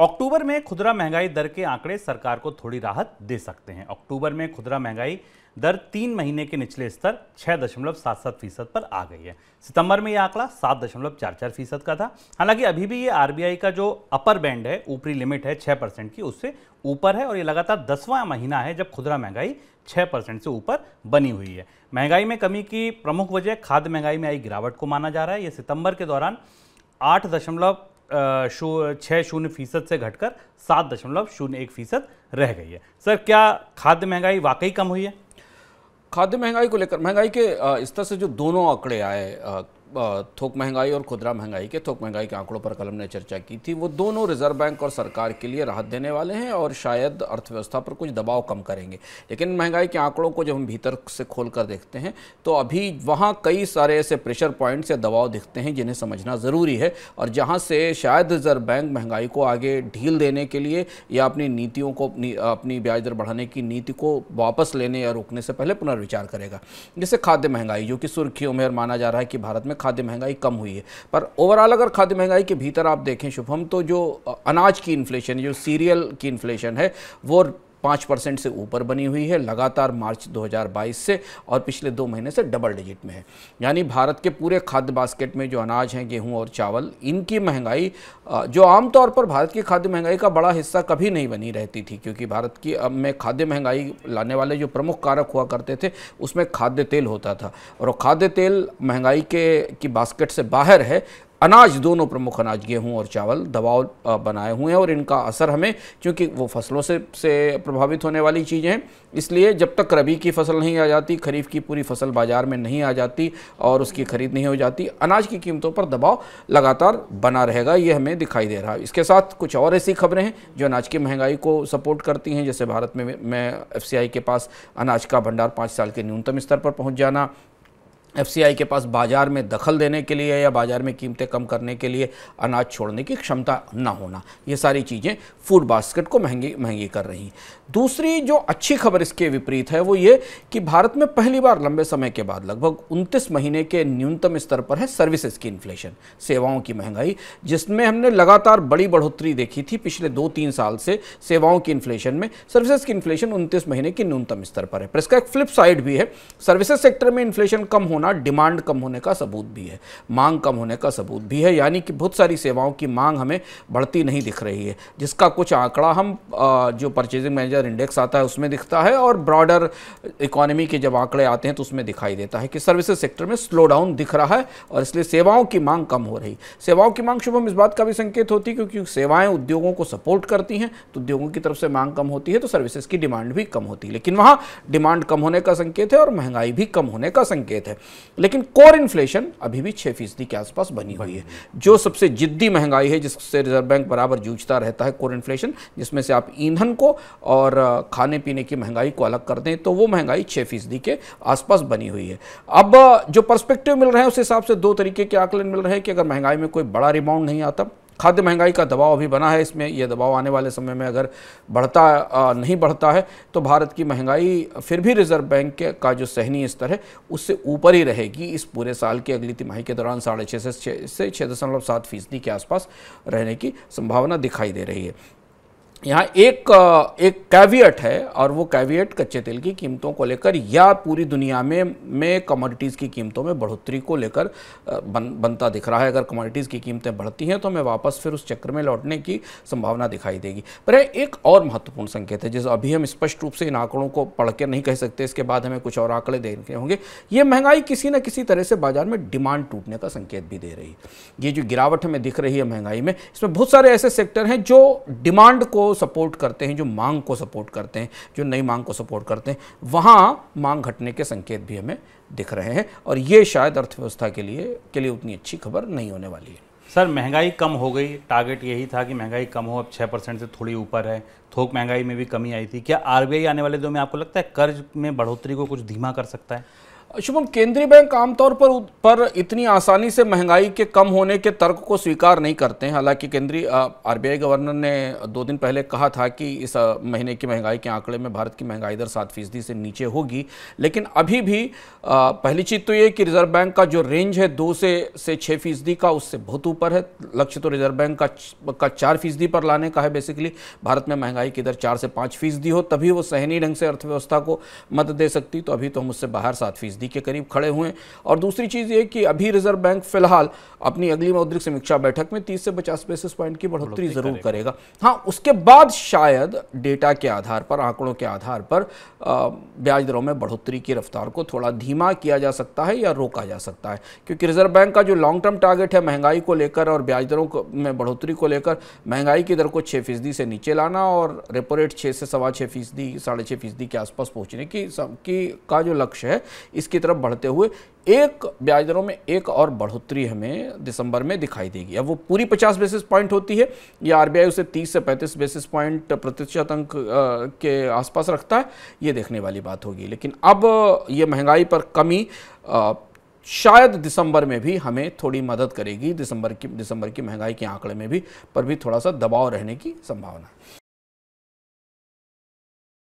अक्टूबर में खुदरा महंगाई दर के आंकड़े सरकार को थोड़ी राहत दे सकते हैं अक्टूबर में खुदरा महंगाई दर तीन महीने के निचले स्तर छः दशमलव सात सात फीसद पर आ गई है सितंबर में ये आंकड़ा सात दशमलव चार चार फीसद का था हालांकि अभी भी ये आरबीआई का जो अपर बैंड है ऊपरी लिमिट है छः परसेंट की उससे ऊपर है और ये लगातार दसवां महीना है जब खुदरा महंगाई छः परसेंट से ऊपर बनी हुई है महंगाई में कमी की प्रमुख वजह खाद्य महंगाई में आई गिरावट को माना जा रहा है ये सितंबर के दौरान आठ दशमलव छः शून्य फीसद से घटकर सात दशमलव शून्य एक फीसद रह गई है सर क्या खाद्य महंगाई वाकई कम हुई है खाद्य महंगाई को लेकर महंगाई के स्तर से जो दोनों आंकड़े आए थोक महंगाई और खुदरा महंगाई के थोक महंगाई के आंकड़ों पर कलम ने चर्चा की थी वो दोनों रिजर्व बैंक और सरकार के लिए राहत देने वाले हैं और शायद अर्थव्यवस्था पर कुछ दबाव कम करेंगे लेकिन महंगाई के आंकड़ों को जब हम भीतर से खोल कर देखते हैं तो अभी वहाँ कई सारे ऐसे प्रेशर पॉइंट्स या दबाव दिखते हैं जिन्हें समझना ज़रूरी है और जहाँ से शायद रिजर्व बैंक महंगाई को आगे ढील देने के लिए या अपनी नीतियों को अपनी ब्याज दर बढ़ाने की नीति को वापस लेने या रोकने से पहले पुनर्विचार करेगा जैसे खाद्य महंगाई जो कि सुर्खियों में माना जा रहा है कि भारत में खाद्य महंगाई कम हुई है पर ओवरऑल अगर खाद्य महंगाई के भीतर आप देखें शुभम तो जो अनाज की इन्फ्लेशन जो सीरियल की इन्फ्लेशन है वो पाँच परसेंट से ऊपर बनी हुई है लगातार मार्च 2022 से और पिछले दो महीने से डबल डिजिट में है यानी भारत के पूरे खाद्य बास्केट में जो अनाज हैं गेहूँ और चावल इनकी महंगाई जो आमतौर पर भारत की खाद्य महंगाई का बड़ा हिस्सा कभी नहीं बनी रहती थी क्योंकि भारत की अब में खाद्य महंगाई लाने वाले जो प्रमुख कारक हुआ करते थे उसमें खाद्य तेल होता था और खाद्य तेल महंगाई के की बास्केट से बाहर है अनाज दोनों प्रमुख अनाज गेहूं और चावल दबाव बनाए हुए हैं और इनका असर हमें क्योंकि वो फसलों से से प्रभावित होने वाली चीज़ें हैं इसलिए जब तक रबी की फसल नहीं आ जाती खरीफ की पूरी फसल बाज़ार में नहीं आ जाती और उसकी खरीद नहीं हो जाती अनाज की कीमतों पर दबाव लगातार बना रहेगा ये हमें दिखाई दे रहा है इसके साथ कुछ और ऐसी खबरें हैं जो अनाज की महंगाई को सपोर्ट करती हैं जैसे भारत में मैं एफ के पास अनाज का भंडार पाँच साल के न्यूनतम स्तर पर पहुँच जाना एफसीआई के पास बाज़ार में दखल देने के लिए या बाज़ार में कीमतें कम करने के लिए अनाज छोड़ने की क्षमता ना होना ये सारी चीज़ें फूड बास्केट को महंगी महंगी कर रही हैं दूसरी जो अच्छी खबर इसके विपरीत है वो ये कि भारत में पहली बार लंबे समय के बाद लगभग उनतीस महीने के न्यूनतम स्तर पर है सर्विसेज की इन्फ्लेशन सेवाओं की महंगाई जिसमें हमने लगातार बड़ी बढ़ोतरी देखी थी पिछले दो तीन साल से सेवाओं की इन्फ्लेशन में सर्विसेज की इन्फ्लेशन उनतीस महीने के न्यूनतम स्तर पर है पर इसका एक फ्लिप साइड भी है सर्विसेज सेक्टर में इन्फ्लेशन कम होना होना डिमांड कम होने का सबूत भी है मांग कम होने का सबूत भी है यानी कि बहुत सारी सेवाओं की मांग हमें बढ़ती नहीं दिख रही है जिसका कुछ आंकड़ा हम जो परचेजिंग मैनेजर इंडेक्स आता है उसमें दिखता है और ब्रॉडर इकोनॉमी के जब आंकड़े आते हैं तो उसमें दिखाई देता है कि सर्विसेज सेक्टर में स्लो डाउन दिख रहा है और इसलिए सेवाओं की मांग कम हो रही सेवाओं की मांग शुभम इस बात का भी संकेत होती है क्योंकि सेवाएं उद्योगों को सपोर्ट करती हैं तो उद्योगों की तरफ से मांग कम होती है तो सर्विसेज की डिमांड भी कम होती है लेकिन वहाँ डिमांड कम होने का संकेत है और महंगाई भी कम होने का संकेत है लेकिन कोर इन्फ्लेशन अभी भी छः फीसदी के आसपास बनी हुई है जो सबसे जिद्दी महंगाई है जिससे रिजर्व बैंक बराबर जूझता रहता है कोर इन्फ्लेशन जिसमें से आप ईंधन को और खाने पीने की महंगाई को अलग कर दें तो वो महंगाई छः फीसदी के आसपास बनी हुई है अब जो परस्पेक्टिव मिल रहे हैं उस हिसाब से दो तरीके के आकलन मिल रहे हैं कि अगर महंगाई में कोई बड़ा रिबाउंड नहीं आता खाद्य महंगाई का दबाव अभी बना है इसमें यह दबाव आने वाले समय में अगर बढ़ता नहीं बढ़ता है तो भारत की महंगाई फिर भी रिजर्व बैंक का जो सहनीय स्तर है उससे ऊपर ही रहेगी इस पूरे साल की अगली तिमाही के दौरान साढ़े छः से छः से छः दशमलव सात फीसदी के आसपास रहने की संभावना दिखाई दे रही है यहाँ एक एक कैवियट है और वो कैवियट कच्चे तेल की कीमतों को लेकर या पूरी दुनिया में में कमोडिटीज़ की कीमतों में बढ़ोतरी को लेकर बन, बनता दिख रहा है अगर कमोडिटीज़ की कीमतें बढ़ती हैं तो हमें वापस फिर उस चक्र में लौटने की संभावना दिखाई देगी पर एक और महत्वपूर्ण संकेत है जिस अभी हम स्पष्ट रूप से इन आंकड़ों को पढ़ के नहीं कह सकते इसके बाद हमें कुछ और आंकड़े देखने होंगे ये महंगाई किसी न किसी तरह से बाजार में डिमांड टूटने का संकेत भी दे रही है ये जो गिरावट हमें दिख रही है महंगाई में इसमें बहुत सारे ऐसे सेक्टर हैं जो डिमांड को सपोर्ट करते हैं जो मांग को सपोर्ट करते हैं जो नई मांग को सपोर्ट करते हैं वहाँ मांग घटने के संकेत भी हमें दिख रहे हैं और ये शायद अर्थव्यवस्था के लिए के लिए उतनी अच्छी खबर नहीं होने वाली है सर महंगाई कम हो गई टारगेट यही था कि महंगाई कम हो अब छः परसेंट से थोड़ी ऊपर है थोक महंगाई में भी कमी आई थी क्या आरबीआई आने वाले दिनों में आपको लगता है कर्ज में बढ़ोतरी को कुछ धीमा कर सकता है शुभम केंद्रीय बैंक आमतौर पर पर इतनी आसानी से महंगाई के कम होने के तर्क को स्वीकार नहीं करते हैं हालांकि केंद्रीय आरबीआई गवर्नर ने दो दिन पहले कहा था कि इस महीने की महंगाई के आंकड़े में भारत की महंगाई दर सात फीसदी से नीचे होगी लेकिन अभी भी आ, पहली चीज़ तो ये कि रिजर्व बैंक का जो रेंज है दो से से छः फीसदी का उससे बहुत ऊपर है लक्ष्य तो रिजर्व बैंक का का चार फीसदी पर लाने का है बेसिकली भारत में महंगाई की दर चार से पाँच फीसदी हो तभी वो सहनी ढंग से अर्थव्यवस्था को मदद दे सकती तो अभी तो हम उससे बाहर सात फीसदी फीसदी के करीब खड़े हुए और दूसरी चीज़ ये कि अभी रिजर्व बैंक फिलहाल अपनी अगली मौद्रिक समीक्षा बैठक में तीस से पचास बेसिस पॉइंट की बढ़ोतरी जरूर करेगा हाँ उसके बाद शायद डेटा के आधार पर आंकड़ों के आधार पर ब्याज दरों में बढ़ोतरी की रफ्तार को थोड़ा धीमा किया जा सकता है या रोका जा सकता है क्योंकि रिजर्व बैंक का जो लॉन्ग टर्म टारगेट है महंगाई को लेकर और ब्याज दरों में बढ़ोतरी को लेकर महंगाई की दर को छः फीसदी से नीचे लाना और रेपो रेट छः से सवा छः फीसदी साढ़े छः फीसदी के आसपास पहुंचने की सब की का जो लक्ष्य है इस की तरफ बढ़ते हुए एक ब्याज दरों में एक और बढ़ोतरी हमें दिसंबर में दिखाई देगी अब वो पूरी 50 बेसिस पॉइंट होती है या आरबीआई उसे 30 से 35 बेसिस पॉइंट प्रतिशत अंक के आसपास रखता है ये देखने वाली बात होगी लेकिन अब ये महंगाई पर कमी आ, शायद दिसंबर में भी हमें थोड़ी मदद करेगी दिसंबर की दिसंबर की महंगाई के आंकड़े में भी पर भी थोड़ा सा दबाव रहने की संभावना है